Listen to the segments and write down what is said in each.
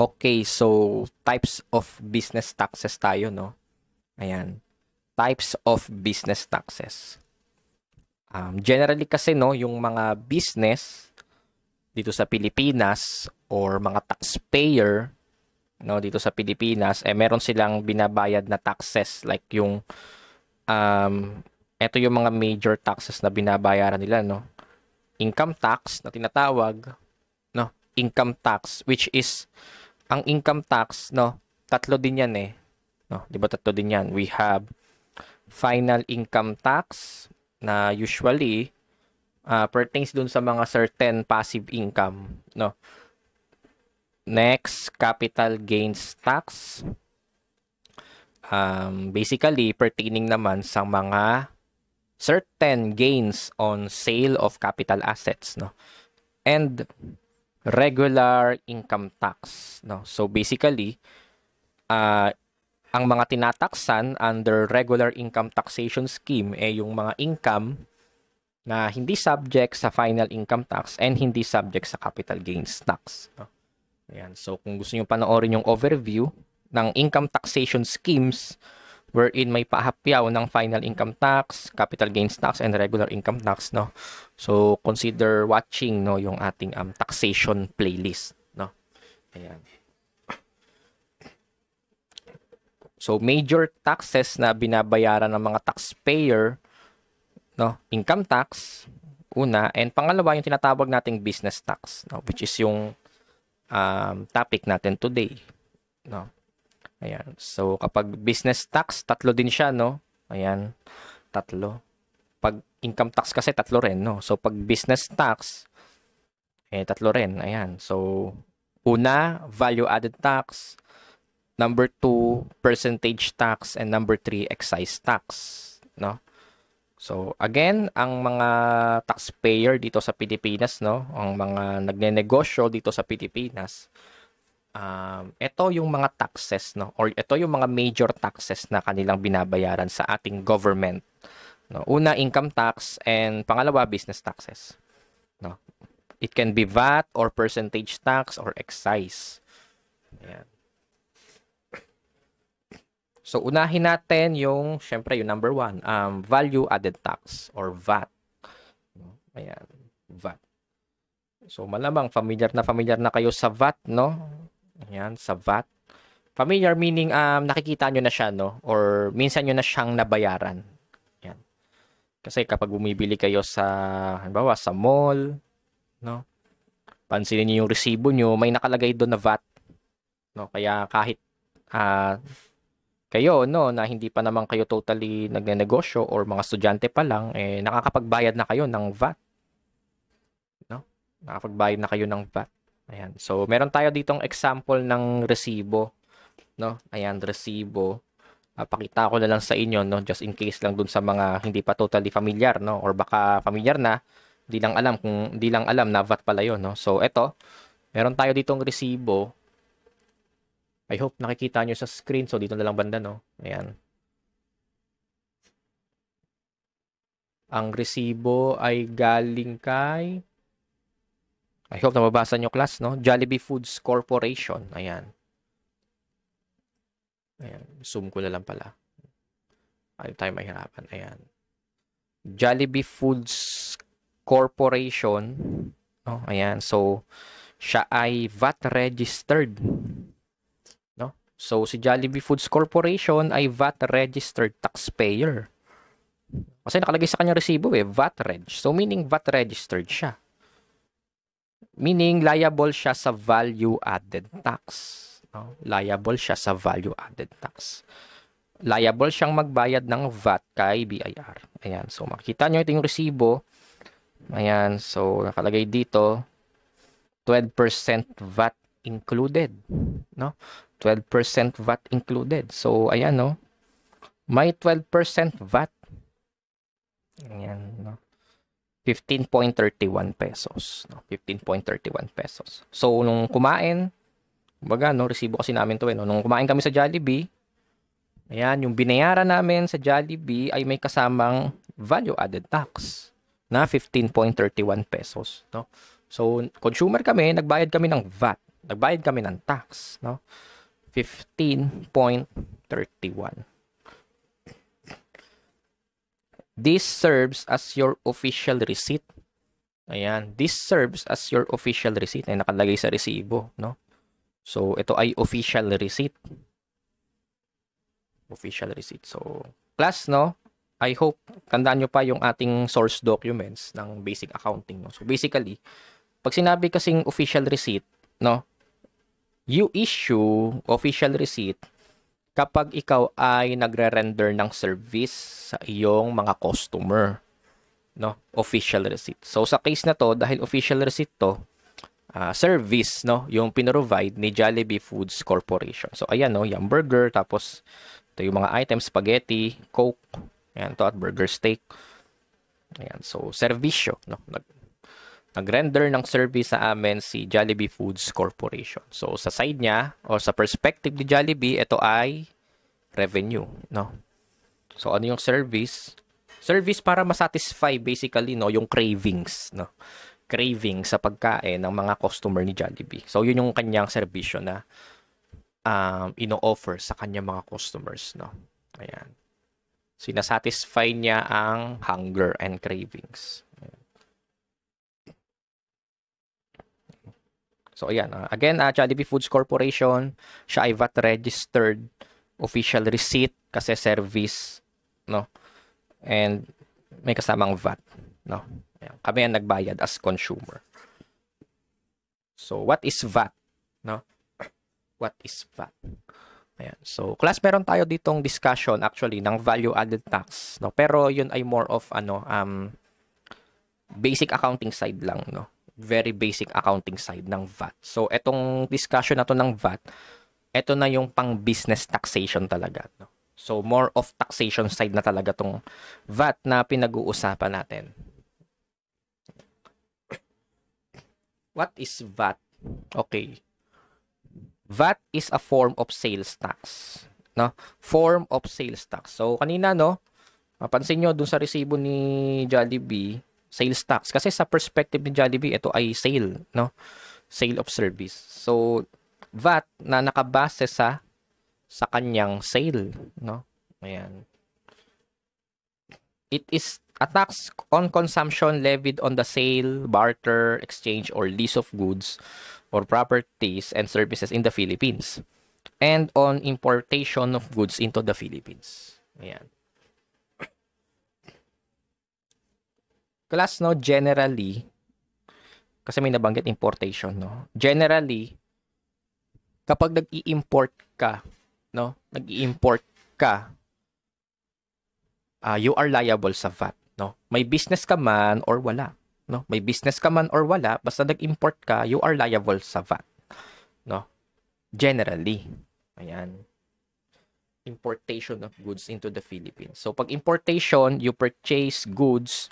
Okay, so types of business taxes tayo, no? Ayan. Types of business taxes. Um, generally kasi, no, yung mga business dito sa Pilipinas or mga taxpayer no dito sa Pilipinas eh meron silang binabayad na taxes like yung um ito yung mga major taxes na binabayaran nila no income tax na tinatawag no income tax which is ang income tax, no, tatlo din yan eh. No, 'di ba tatlo din yan? We have final income tax na usually uh, pertains dun sa mga certain passive income, no. Next, capital gains tax. Um, basically, pertaining naman sa mga certain gains on sale of capital assets, no. And regular income tax. No? So basically, uh, ang mga tinataksan under regular income taxation scheme ay eh, yung mga income na hindi subject sa final income tax and hindi subject sa capital gains tax. No? Ayan. So kung gusto niyo panoorin yung overview ng income taxation schemes, wherein may paahapyaw ng final income tax, capital gains tax, and regular income tax, no? So, consider watching, no, yung ating um, taxation playlist, no? Ayan. So, major taxes na binabayaran ng mga taxpayer, no? Income tax, una. And pangalawa, yung tinatawag nating business tax, no? Which is yung um, topic natin today, no? Ayan. So, kapag business tax, tatlo din siya, no? Ayan. Tatlo. Pag income tax kasi, tatlo rin, no? So, pag business tax, eh, tatlo rin. Ayan. So, una, value-added tax. Number two, percentage tax. And number three, excise tax. No? So, again, ang mga taxpayer dito sa Pilipinas, no? Ang mga nagnenegosyo dito sa Pilipinas, um, ito yung mga taxes no or ito yung mga major taxes na kanilang binabayaran sa ating government no una income tax and pangalawa business taxes no it can be VAT or percentage tax or excise Ayan. So unahin natin yung syempre yung number one, um value added tax or VAT. Ayan, VAT. So malamang familiar na familiar na kayo sa VAT, no? Ayan, sa VAT. Familiar meaning um, nakikita nyo na siya, no? Or minsan nyo na siyang nabayaran. Ayan. Kasi kapag bumibili kayo sa, halimbawa, sa mall, no? Pansinin nyo yung resibo nyo, may nakalagay doon na VAT. No? Kaya kahit uh, kayo, no, na hindi pa naman kayo totally nagnenegosyo or mga estudyante pa lang, eh, nakakapagbayad na kayo ng VAT. No? Nakakapagbayad na kayo ng VAT. Ayan. So, meron tayo ditong example ng resibo. No? Ayan, resibo. Uh, pakita ko na lang sa inyo, no? just in case lang dun sa mga hindi pa totally familiar, no? or baka familiar na, di lang alam kung di lang alam na VAT pala yon no so eto meron tayo ditong resibo I hope nakikita nyo sa screen so dito na lang banda no ayan ang resibo ay galing kay I hope na mabasa nyo class, no? Jollibee Foods Corporation. Ayan. Ayan. Zoom ko na lang pala. Ayaw tayo mahirapan. Ayan. Jollibee Foods Corporation. No? Ayan. So, siya ay VAT registered. No? So, si Jollibee Foods Corporation ay VAT registered taxpayer. Kasi nakalagay sa kanya resibo eh, VAT reg. So, meaning VAT registered siya. Meaning, liable siya sa value-added tax. No? Liable siya sa value-added tax. Liable siyang magbayad ng VAT kay BIR. Ayan, so makikita nyo, ito yung resibo. Ayan, so nakalagay dito, 12% VAT included. No? 12% VAT included. So, ayan, no? May 12% VAT. Ayan, no? 15.31 pesos. No? 15.31 pesos. So, nung kumain, kumbaga, no, resibo kasi namin to eh. No? Nung kumain kami sa Jollibee, ayan, yung binayaran namin sa Jollibee ay may kasamang value-added tax na 15.31 pesos. No? So, consumer kami, nagbayad kami ng VAT. Nagbayad kami ng tax. No? 15.31. This serves as your official receipt. Ayan, this serves as your official receipt. Ay nakalagay sa resibo, no? So, ito ay official receipt. Official receipt. So, class, no? I hope, tandaan nyo pa yung ating source documents ng basic accounting, no? So, basically, pag sinabi kasing official receipt, no? You issue official receipt kapag ikaw ay nagre-render ng service sa iyong mga customer no official receipt so sa case na to dahil official receipt to uh, service no yung pinrovide ni Jollibee Foods Corporation so ayan no yung burger tapos ito yung mga items spaghetti coke ayan to at burger steak ayan so servisyo no nag-render ng service sa amin si Jollibee Foods Corporation. So sa side niya o sa perspective ni Jollibee, ito ay revenue, no? So ano yung service? Service para masatisfy basically no yung cravings, no? Craving sa pagkain ng mga customer ni Jollibee. So yun yung kanyang serbisyo na um, ino-offer sa kanyang mga customers, no? Ayan. Sinasatisfy niya ang hunger and cravings. Ayan. So ayan, uh, again, uh, Jollibee Foods Corporation, siya ay VAT registered official receipt kasi service, no? And may kasamang VAT, no? Ayan. Kami ang nagbayad as consumer. So what is VAT, no? What is VAT? Ayan. So class meron tayo ditong discussion actually ng value added tax, no? Pero yun ay more of ano um basic accounting side lang, no? very basic accounting side ng VAT. So, itong discussion na to ng VAT, ito na yung pang business taxation talaga. No? So, more of taxation side na talaga tong VAT na pinag-uusapan natin. What is VAT? Okay. VAT is a form of sales tax. No? Form of sales tax. So, kanina, no, mapansin nyo dun sa resibo ni Jollibee, sales tax. Kasi sa perspective ni Jollibee, ito ay sale, no? Sale of service. So, VAT na nakabase sa sa kanyang sale, no? Ayan. It is a tax on consumption levied on the sale, barter, exchange, or lease of goods or properties and services in the Philippines and on importation of goods into the Philippines. Ayan. class no generally kasi may nabanggit importation no. Generally kapag nag-i-import ka no, nag-i-import ka uh, you are liable sa VAT no. May business ka man or wala no. May business ka man or wala basta nag-import ka you are liable sa VAT no. Generally. Ayan importation of goods into the Philippines. So pag importation, you purchase goods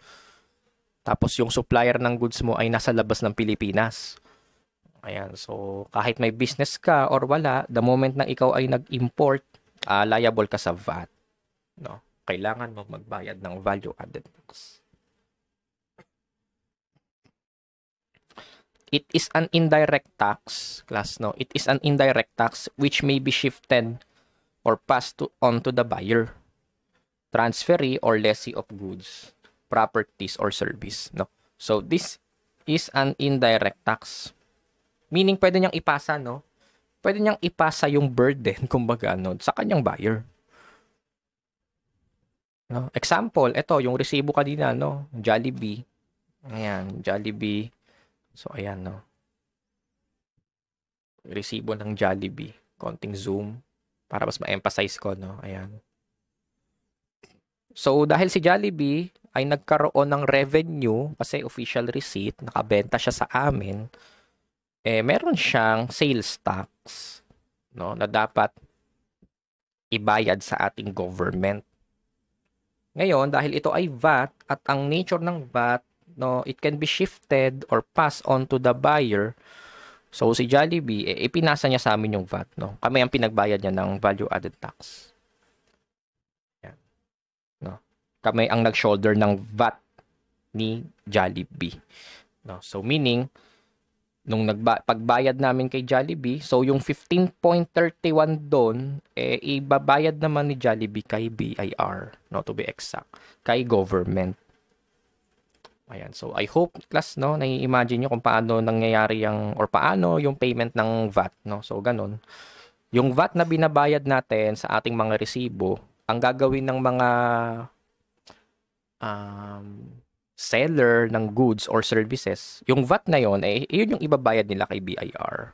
tapos yung supplier ng goods mo ay nasa labas ng Pilipinas. Ayan, so kahit may business ka or wala, the moment na ikaw ay nag-import, uh, liable ka sa VAT. No? Kailangan mo magbayad ng value added tax. It is an indirect tax, class no. It is an indirect tax which may be shifted or passed to, on to the buyer, transferee or lessee of goods properties or service. No? So, this is an indirect tax. Meaning, pwede niyang ipasa, no? Pwede niyang ipasa yung burden, kumbaga, no, sa kanyang buyer. No? Example, ito, yung resibo kanina, no? Jollibee. Ayan, Jollibee. So, ayan, no? Resibo ng Jollibee. Konting zoom para mas ma-emphasize ko, no? Ayan. So, dahil si Jollibee, ay nagkaroon ng revenue kasi official receipt, nakabenta siya sa amin, eh meron siyang sales tax no na dapat ibayad sa ating government. Ngayon, dahil ito ay VAT at ang nature ng VAT, no, it can be shifted or passed on to the buyer. So si Jollibee, eh, ipinasa niya sa amin yung VAT, no. Kami ang pinagbayad niya ng value added tax. kami ang nag-shoulder ng VAT ni Jollibee. No? So meaning, nung nagba- pagbayad namin kay Jollibee, so yung 15.31 doon, eh, ibabayad naman ni Jollibee kay BIR, no, to be exact, kay government. Ayan, so I hope class no, nai-imagine niyo kung paano nangyayari yung or paano yung payment ng VAT no. So ganun. Yung VAT na binabayad natin sa ating mga resibo, ang gagawin ng mga um, seller ng goods or services, yung VAT na yon eh, yun yung ibabayad nila kay BIR.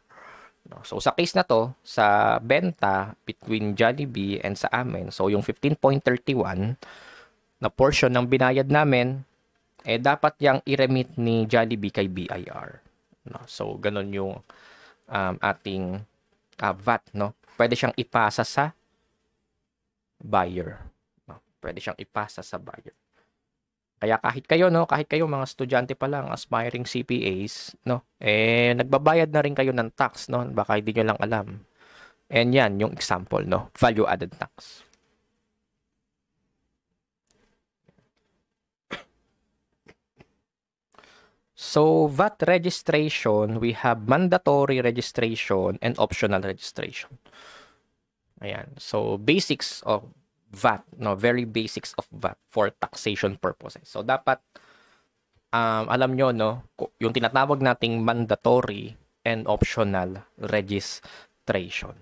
No? So, sa case na to, sa benta between Jollibee and sa amin, so yung 15.31 na portion ng binayad namin, eh dapat yung i-remit ni Jollibee kay BIR. No? So, ganun yung um, ating uh, VAT. No? Pwede siyang ipasa sa buyer. No? Pwede siyang ipasa sa buyer. Kaya kahit kayo no, kahit kayo mga estudyante pa lang, aspiring CPAs, no, eh nagbabayad na rin kayo ng tax, no. Baka hindi niyo lang alam. And yan yung example, no, value added tax. So VAT registration, we have mandatory registration and optional registration. Ayan. So basics of VAT, no, very basics of VAT for taxation purposes. So dapat um, alam nyo, no, yung tinatawag nating mandatory and optional registration.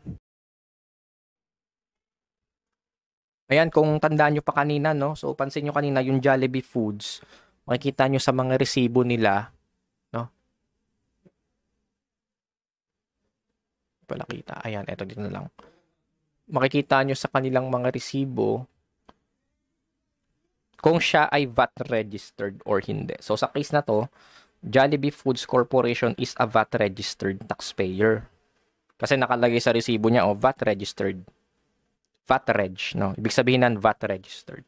Ayan, kung tanda nyo pa kanina, no, so pansin nyo kanina yung Jollibee Foods, makikita nyo sa mga resibo nila, no, palakita. Ayan, eto dito na lang makikita nyo sa kanilang mga resibo kung siya ay VAT registered or hindi. So sa case na to, Jollibee Foods Corporation is a VAT registered taxpayer. Kasi nakalagay sa resibo niya oh, VAT registered. VAT reg, no? Ibig sabihin ng VAT registered.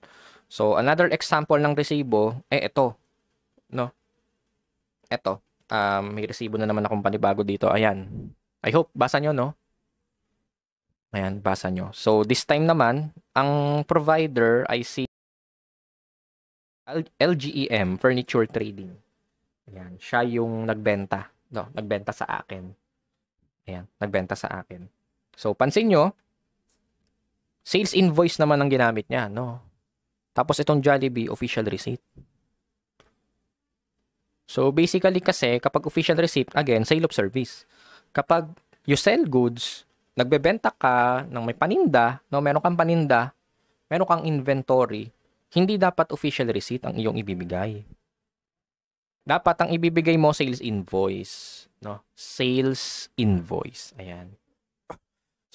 So another example ng resibo eh ito, no? Ito. Um, may resibo na naman akong panibago dito. Ayan. I hope basa nyo, no? Ayan, basa nyo. So, this time naman, ang provider ay si LGEM, Furniture Trading. Ayan, siya yung nagbenta. No, nagbenta sa akin. Ayan, nagbenta sa akin. So, pansin nyo, sales invoice naman ang ginamit niya, no? Tapos itong Jollibee, official receipt. So, basically kasi, kapag official receipt, again, sale of service. Kapag you sell goods, nagbebenta ka ng may paninda, no, meron kang paninda, meron kang inventory, hindi dapat official receipt ang iyong ibibigay. Dapat ang ibibigay mo sales invoice, no? Sales invoice. Ayan.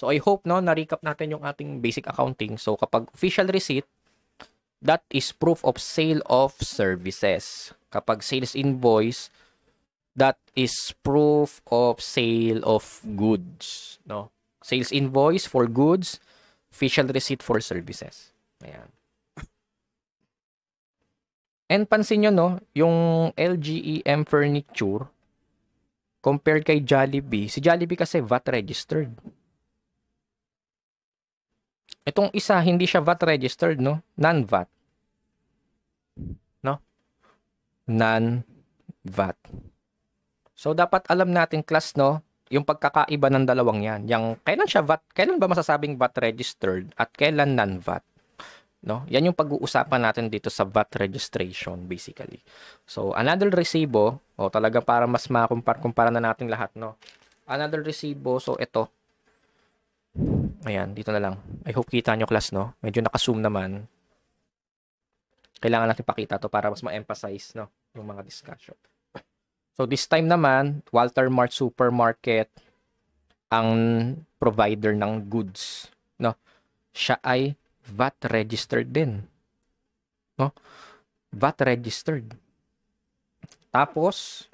So I hope no na-recap natin yung ating basic accounting. So kapag official receipt, that is proof of sale of services. Kapag sales invoice, that is proof of sale of goods, no? sales invoice for goods, official receipt for services. Ayan. And pansin nyo, no, yung LGEM furniture, compared kay Jollibee, si Jollibee kasi VAT registered. Itong isa, hindi siya VAT registered, no? Non-VAT. No? Non-VAT. So, dapat alam natin, class, no? yung pagkakaiba ng dalawang yan, yung kailan siya VAT, kailan ba masasabing VAT registered at kailan non-VAT? No? Yan yung pag-uusapan natin dito sa VAT registration basically. So another resibo, o oh, talaga para mas makumpara-kumpara na natin lahat, no. Another resibo, so ito. Ayan, dito na lang. I hope kita nyo class, no. Medyo naka-zoom naman. Kailangan natin pakita to para mas ma-emphasize, no, yung mga discussion. So this time naman, Walter Mart Supermarket ang provider ng goods, no? Siya ay VAT registered din. No? VAT registered. Tapos,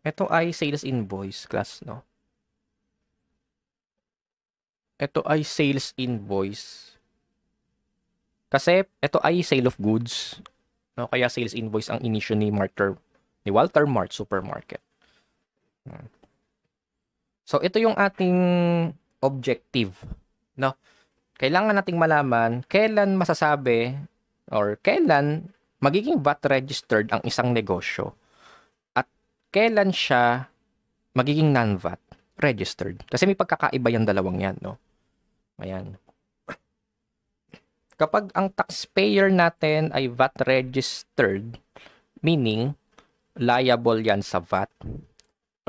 ito ay sales invoice class, no? Ito ay sales invoice. Kasi ito ay sale of goods. No? Kaya sales invoice ang inisyo ni Marker ni Walter Mart Supermarket. Hmm. So ito yung ating objective, no? Kailangan nating malaman kailan masasabi or kailan magiging VAT registered ang isang negosyo at kailan siya magiging non-VAT registered. Kasi may pagkakaiba yung dalawang yan, no? Ayan. Kapag ang taxpayer natin ay VAT registered, meaning liable yan sa VAT.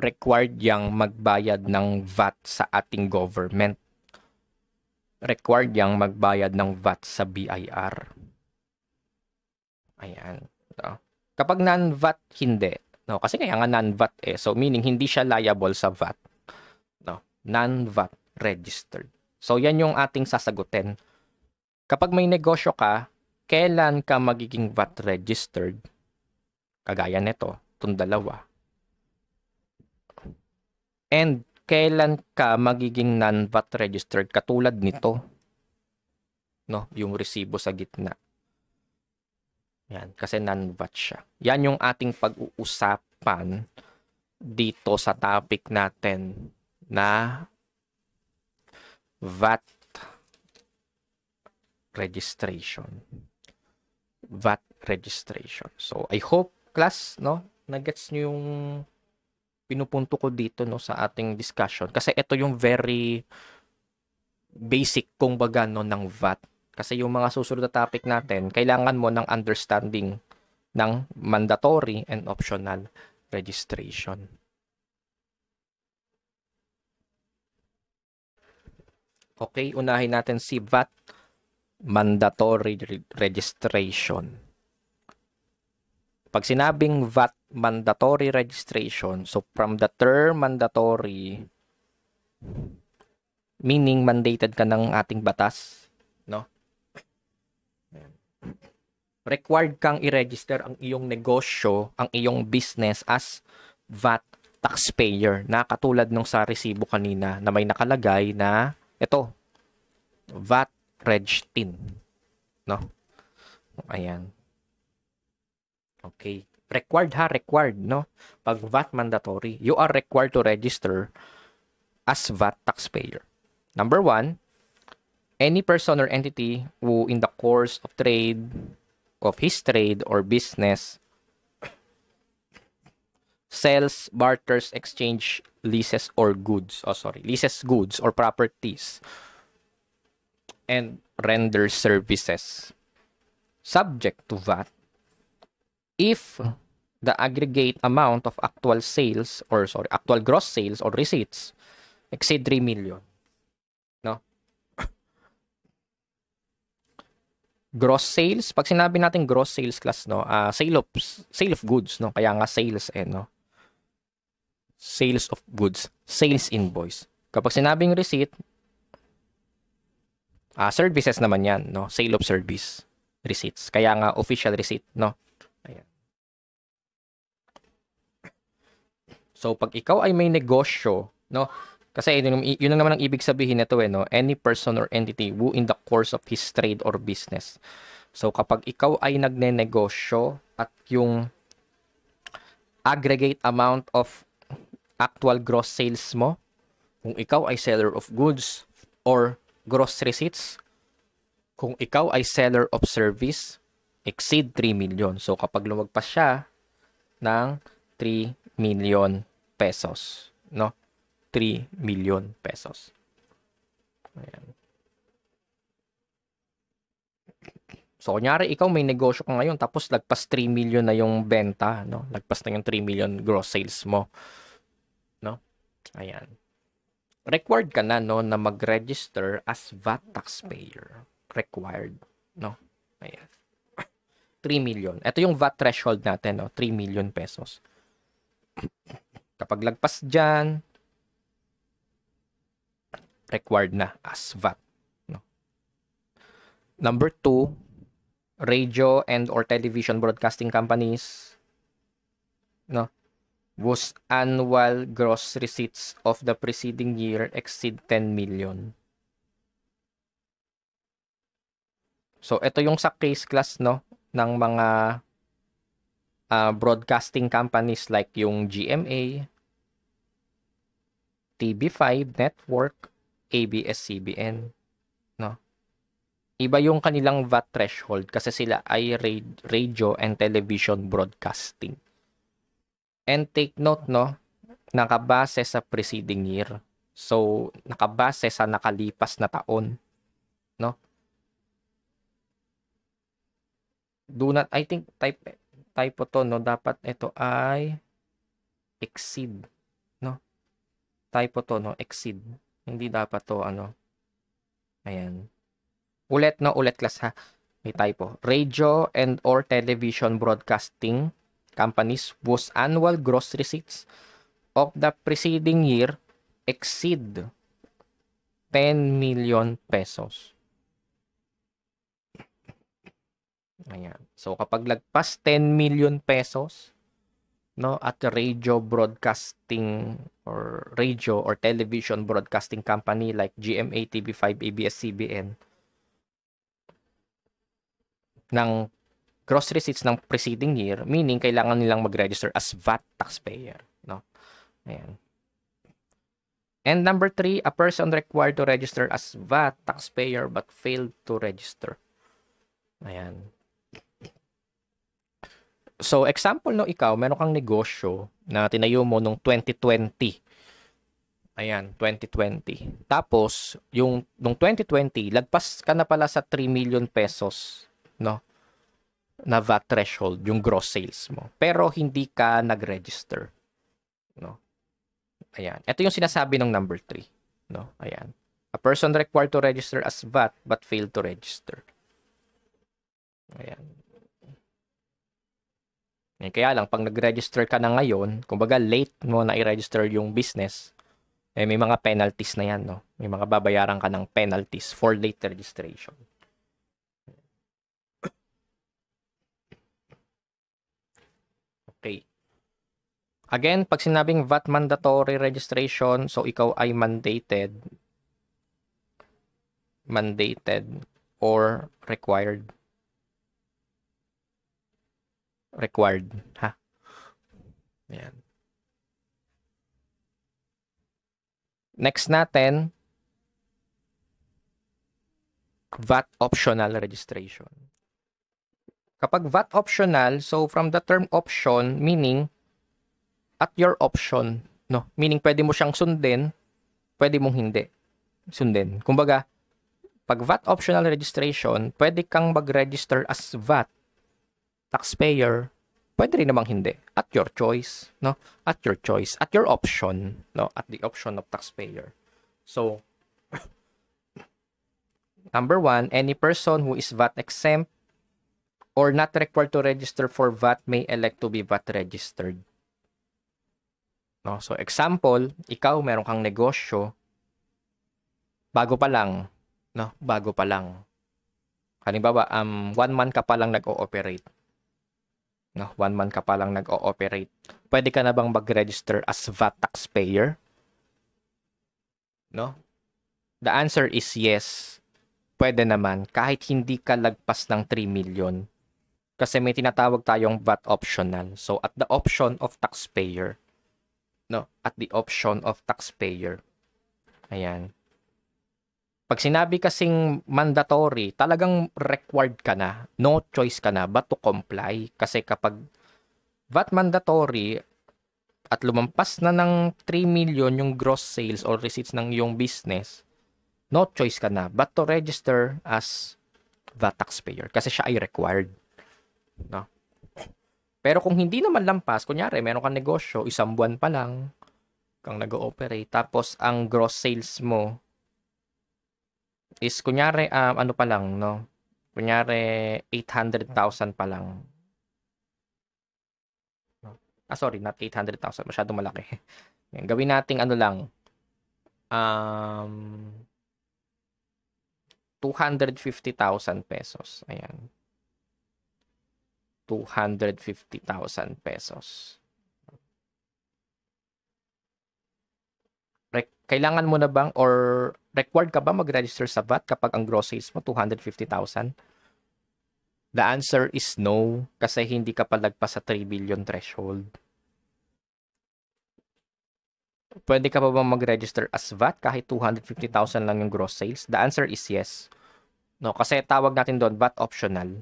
Required yang magbayad ng VAT sa ating government. Required yang magbayad ng VAT sa BIR. Ayan. So, kapag non-VAT, hindi. No, kasi kaya nga non-VAT eh. So, meaning hindi siya liable sa VAT. No, non-VAT registered. So, yan yung ating sasagutin. Kapag may negosyo ka, kailan ka magiging VAT registered? kagaya nito, itong dalawa. And kailan ka magiging non-VAT registered katulad nito? No, yung resibo sa gitna. Yan, kasi non-VAT siya. Yan yung ating pag-uusapan dito sa topic natin na VAT registration. VAT registration. So, I hope class, no? Nagets niyo yung pinupunto ko dito no sa ating discussion kasi ito yung very basic kung baga no ng VAT kasi yung mga susunod na topic natin kailangan mo ng understanding ng mandatory and optional registration Okay, unahin natin si VAT mandatory re- registration. Pag sinabing VAT mandatory registration, so from the term mandatory, meaning mandated ka ng ating batas, no? Required kang i-register ang iyong negosyo, ang iyong business as VAT taxpayer na katulad nung sa resibo kanina na may nakalagay na ito, VAT Reg no? Ayan. Okay. Required ha, required, no? Pag VAT mandatory, you are required to register as VAT taxpayer. Number one, any person or entity who in the course of trade, of his trade or business, sells, barters, exchange, leases or goods, oh sorry, leases goods or properties, and renders services subject to VAT if the aggregate amount of actual sales or sorry, actual gross sales or receipts exceed 3 million. No? gross sales, pag sinabi natin gross sales class, no, uh, sale of sale of goods, no, kaya nga sales eh, no. Sales of goods, sales invoice. Kapag sinabing receipt, uh, services naman 'yan, no, sale of service, receipts. Kaya nga official receipt, no. Ayan. So pag ikaw ay may negosyo, no? Kasi yun, yun naman ang ibig sabihin nito eh, no? Any person or entity who in the course of his trade or business. So kapag ikaw ay nagnenegosyo at yung aggregate amount of actual gross sales mo, kung ikaw ay seller of goods or gross receipts, kung ikaw ay seller of service, exceed 3 million. So kapag lumagpas siya ng 3 million pesos, no? 3 million pesos. Ayan. So, kunyari, ikaw may negosyo ka ngayon, tapos lagpas 3 million na yung benta, no? Lagpas na yung 3 million gross sales mo, no? Ayan. Required ka na, no, na mag-register as VAT taxpayer. Required, no? Ayan. 3 million. Ito yung VAT threshold natin, no? 3 million pesos. Kapag lagpas dyan, required na as VAT. No? Number two, radio and or television broadcasting companies no, whose annual gross receipts of the preceding year exceed 10 million. So, ito yung sa case class, no, ng mga uh, broadcasting companies like yung GMA, TV5 network, ABS-CBN, no? Iba yung kanilang VAT threshold kasi sila ay radio and television broadcasting. And take note, no, nakabase sa preceding year. So, nakabase sa nakalipas na taon, no? Do not, I think type typo to, no? Dapat ito ay exceed typo to, no? Exceed. Hindi dapat to, ano. Ayan. Ulit, no? Ulit class, ha? May typo. Radio and or television broadcasting companies whose annual gross receipts of the preceding year exceed 10 million pesos. Ayan. So, kapag lagpas 10 million pesos, no at the radio broadcasting or radio or television broadcasting company like GMA TV5 ABS-CBN ng gross receipts ng preceding year meaning kailangan nilang mag-register as VAT taxpayer no ayan and number three a person required to register as VAT taxpayer but failed to register ayan So, example no, ikaw, meron kang negosyo na tinayo mo nung 2020. Ayan, 2020. Tapos, yung nung 2020, lagpas ka na pala sa 3 million pesos, no? Na VAT threshold, yung gross sales mo. Pero hindi ka nag-register, no? Ayan. Ito yung sinasabi ng number 3, no? Ayan. A person required to register as VAT but failed to register. Ayan. Eh, kaya lang, pag nag-register ka na ngayon, kumbaga late mo na i-register yung business, eh, may mga penalties na yan, no? May mga babayaran ka ng penalties for late registration. Okay. Again, pag sinabing VAT mandatory registration, so ikaw ay mandated, mandated or required required. Ha? Ayan. Next natin, VAT optional registration. Kapag VAT optional, so from the term option, meaning at your option, no? Meaning pwede mo siyang sundin, pwede mong hindi sundin. Kumbaga, pag VAT optional registration, pwede kang mag-register as VAT taxpayer, pwede rin namang hindi. At your choice, no? At your choice, at your option, no? At the option of taxpayer. So, number one, any person who is VAT exempt or not required to register for VAT may elect to be VAT registered. No? So, example, ikaw meron kang negosyo, bago pa lang, no? Bago pa lang. Halimbawa, um, one month ka pa lang nag-ooperate No, one month ka pa lang nag-ooperate. Pwede ka na bang mag-register as VAT taxpayer? No? The answer is yes. Pwede naman kahit hindi ka lagpas ng 3 million. Kasi may tinatawag tayong VAT optional. So at the option of taxpayer. No, at the option of taxpayer. Ayan. Pag sinabi kasing mandatory, talagang required ka na, no choice ka na, but to comply. Kasi kapag VAT mandatory at lumampas na ng 3 million yung gross sales or receipts ng yung business, no choice ka na, but to register as VAT taxpayer. Kasi siya ay required. No? Pero kung hindi naman lampas, kunyari, meron kang negosyo, isang buwan pa lang, kang nag-ooperate, tapos ang gross sales mo is kunyari um, ano pa lang, no? Kunyari 800,000 pa lang. Ah, sorry, not 800,000. Masyado malaki. Yan, Gawin nating ano lang. Um, 250,000 pesos. Ayan. 250,000 pesos. Re- kailangan mo na bang or required ka ba mag-register sa VAT kapag ang gross sales mo 250,000? The answer is no kasi hindi ka palagpas sa 3 billion threshold. Pwede ka pa ba mag-register as VAT kahit 250,000 lang yung gross sales? The answer is yes. No, kasi tawag natin doon VAT optional.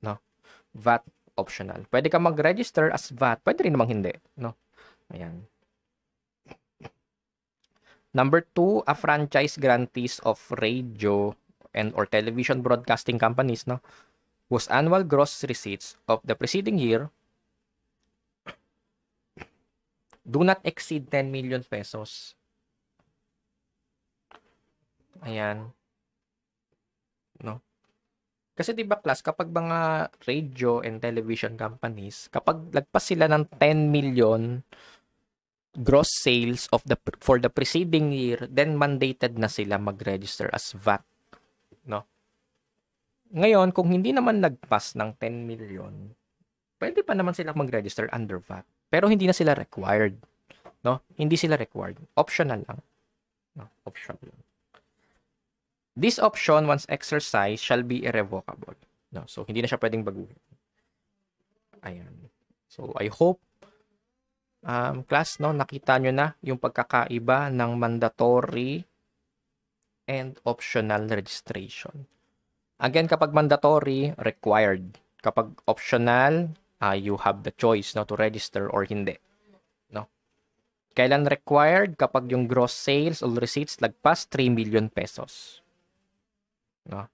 No. VAT optional. Pwede ka mag-register as VAT, pwede rin namang hindi, no. Ayan. Number two, a franchise grantees of radio and or television broadcasting companies no, whose annual gross receipts of the preceding year do not exceed 10 million pesos. Ayan. No? Kasi diba class kapag mga radio and television companies, kapag lagpas sila ng 10 million gross sales of the for the preceding year, then mandated na sila mag-register as VAT, no? Ngayon, kung hindi naman nagpas ng 10 million, pwede pa naman sila mag-register under VAT, pero hindi na sila required, no? Hindi sila required, optional lang. No, optional lang. This option once exercised shall be irrevocable. No, so hindi na siya pwedeng baguhin. Ayan. So I hope um, class, no, nakita nyo na yung pagkakaiba ng mandatory and optional registration. Again, kapag mandatory, required. Kapag optional, uh, you have the choice no, to register or hindi. No? Kailan required? Kapag yung gross sales or receipts lagpas 3 million pesos. No?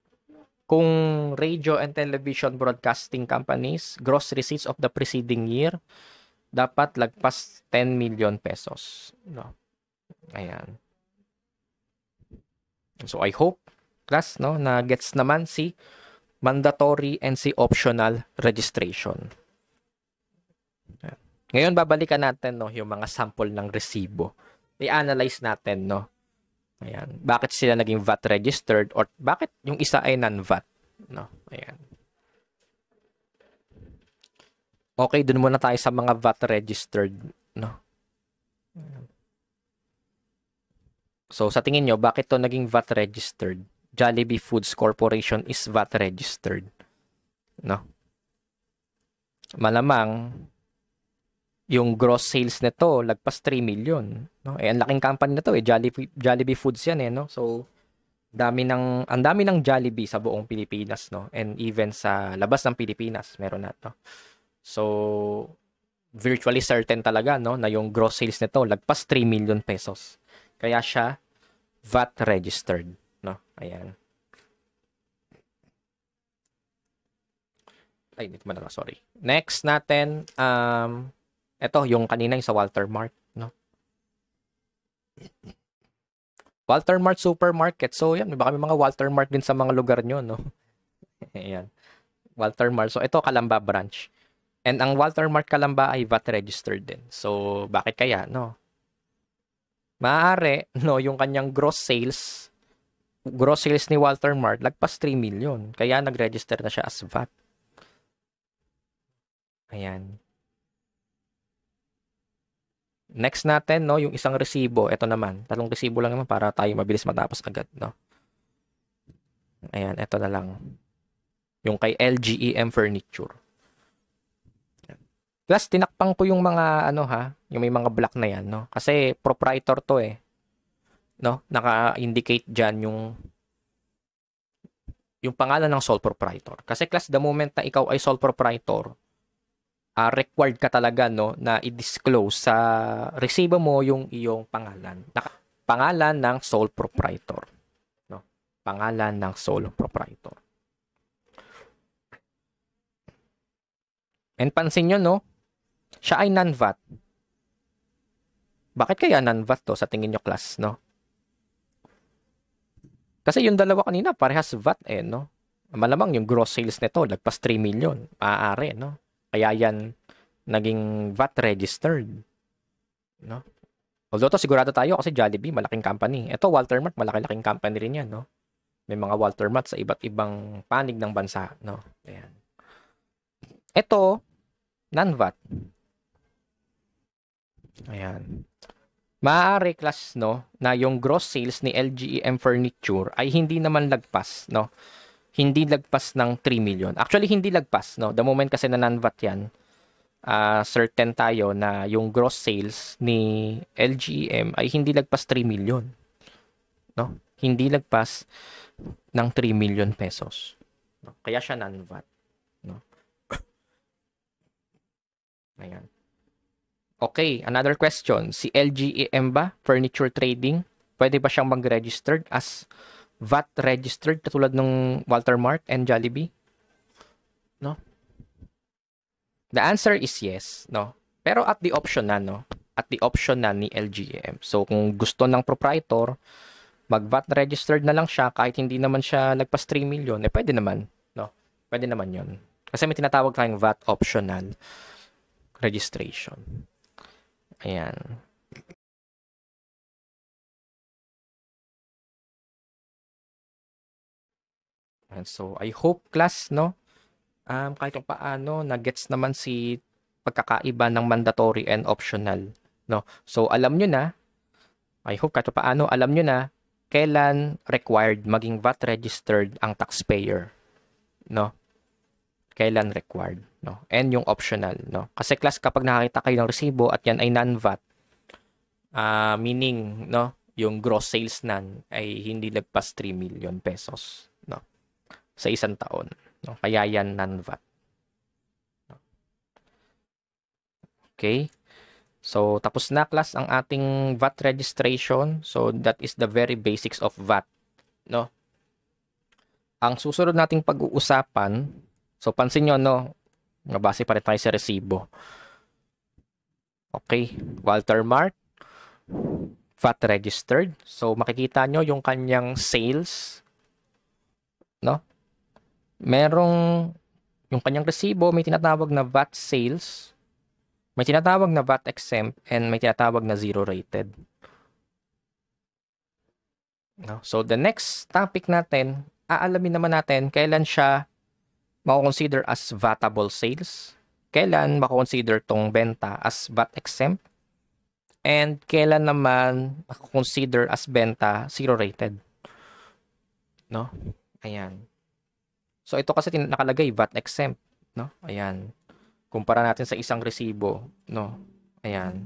Kung radio and television broadcasting companies, gross receipts of the preceding year, dapat lagpas 10 million pesos. No? Ayan. So I hope class no na gets naman si mandatory and si optional registration. Ngayon babalikan natin no yung mga sample ng resibo. I-analyze natin no. Ayan, bakit sila naging VAT registered or bakit yung isa ay non-VAT, no? Ayan. Okay, dun muna tayo sa mga VAT registered, no? So sa tingin nyo, bakit to naging VAT registered? Jollibee Foods Corporation is VAT registered. No? Malamang yung gross sales nito lagpas 3 million, no? Eh ang laking company na to, eh Jollibee, Jollibee Foods 'yan eh, no? So dami ng ang dami ng Jollibee sa buong Pilipinas, no? And even sa labas ng Pilipinas, meron na 'to. No? So, virtually certain talaga no na yung gross sales nito lagpas 3 million pesos. Kaya siya VAT registered, no? Ayan. Ay, dito man na, sorry. Next natin, um, ito, yung kanina yung sa Walter Mart, no? Walter Mart Supermarket. So, yan, may baka may mga Walter Mart din sa mga lugar nyo, no? Ayan. Walter Mart. So, ito, Kalamba Branch. And ang watermark kalamba ay VAT registered din. So, bakit kaya, no? Maaari, no, yung kanyang gross sales, gross sales ni Walter Mart, lagpas 3 million. Kaya nag-register na siya as VAT. Ayan. Next natin, no, yung isang resibo. Ito naman, tatlong resibo lang naman para tayo mabilis matapos agad, no? Ayan, ito na lang. Yung kay LGEM Furniture. Plus, tinakpang ko yung mga, ano ha, yung may mga black na yan, no? Kasi proprietor to eh. No? Naka-indicate dyan yung yung pangalan ng sole proprietor. Kasi class, the moment na ikaw ay sole proprietor, uh, required ka talaga no, na i-disclose sa resibo mo yung iyong pangalan. Naka, pangalan ng sole proprietor. No? Pangalan ng sole proprietor. And pansin nyo, no? siya ay non-VAT. Bakit kaya non-VAT to sa tingin nyo class, no? Kasi yung dalawa kanina, parehas VAT eh, no? Malamang yung gross sales nito, lagpas 3 million, maaari, no? Kaya yan naging VAT registered, no? Although to sigurado tayo kasi Jollibee, malaking company. Ito, Walter Mart, malaki-laking company rin yan, no? May mga Walter Mart sa iba't ibang panig ng bansa, no? Ayan. Ito, non-VAT. Ayan. Maaari class no na yung gross sales ni LGEM Furniture ay hindi naman lagpas no. Hindi lagpas ng 3 million. Actually hindi lagpas no. The moment kasi na non-VAT 'yan, uh, certain tayo na yung gross sales ni LGEM ay hindi lagpas 3 million. No? Hindi lagpas ng 3 million pesos. Kaya siya non-VAT. No? Ayan. Okay, another question. Si LGEM ba, furniture trading, pwede ba siyang mag-registered as VAT registered katulad ng Walter Mart and Jollibee? No? The answer is yes, no? Pero at the option na, no? At the option na ni LGEM. So, kung gusto ng proprietor, mag-VAT registered na lang siya kahit hindi naman siya lagpas 3 million, eh pwede naman, no? Pwede naman 'yon. Kasi may tinatawag tayong VAT optional registration. Ayan. And so, I hope class, no? Um, kahit pa paano, nag-gets naman si pagkakaiba ng mandatory and optional, no? So, alam nyo na, I hope kahit pa paano, alam nyo na, kailan required maging VAT registered ang taxpayer, no? kailan required, no? And yung optional, no? Kasi class kapag nakakita kayo ng resibo at yan ay non-VAT, uh, meaning, no, yung gross sales nan ay hindi lagpas 3 million pesos, no? Sa isang taon, no? Kaya yan non-VAT. No? Okay? So, tapos na class ang ating VAT registration. So, that is the very basics of VAT, no? Ang susunod nating pag-uusapan So, pansin nyo, no? Nabase pa rin tayo sa resibo. Okay. Walter Mart. VAT registered. So, makikita nyo yung kanyang sales. No? Merong yung kanyang resibo, may tinatawag na VAT sales. May tinatawag na VAT exempt and may tinatawag na zero rated. No? So, the next topic natin, aalamin naman natin kailan siya makukonsider as vatable sales? Kailan makukonsider tong benta as VAT exempt? And kailan naman makukonsider as benta zero rated? No? Ayan. So ito kasi nakalagay VAT exempt, no? Ayan. Kumpara natin sa isang resibo, no? Ayan.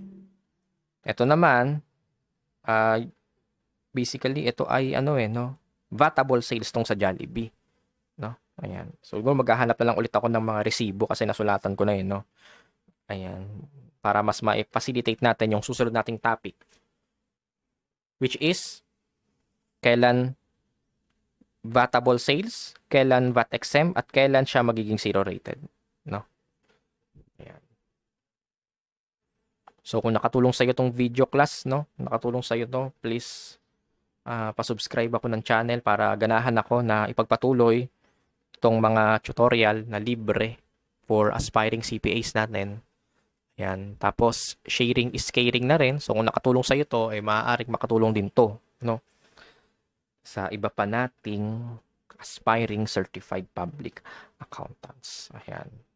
Ito naman uh, basically ito ay ano eh, no? Vatable sales tong sa Jollibee. Ayan. So, maghahanap na lang ulit ako ng mga resibo kasi nasulatan ko na yun, no? Ayan. Para mas ma-facilitate natin yung susunod nating topic. Which is, kailan vatable sales, kailan VAT exempt, at kailan siya magiging zero rated. No? Ayan. So, kung nakatulong sa'yo itong video class, no? Nakatulong sa'yo to, please uh, pasubscribe ako ng channel para ganahan ako na ipagpatuloy itong mga tutorial na libre for aspiring CPAs natin. Yan. Tapos, sharing is caring na rin. So, kung nakatulong sa iyo to, eh, maaaring makatulong din to. No? Sa iba pa nating aspiring certified public accountants. Ayan.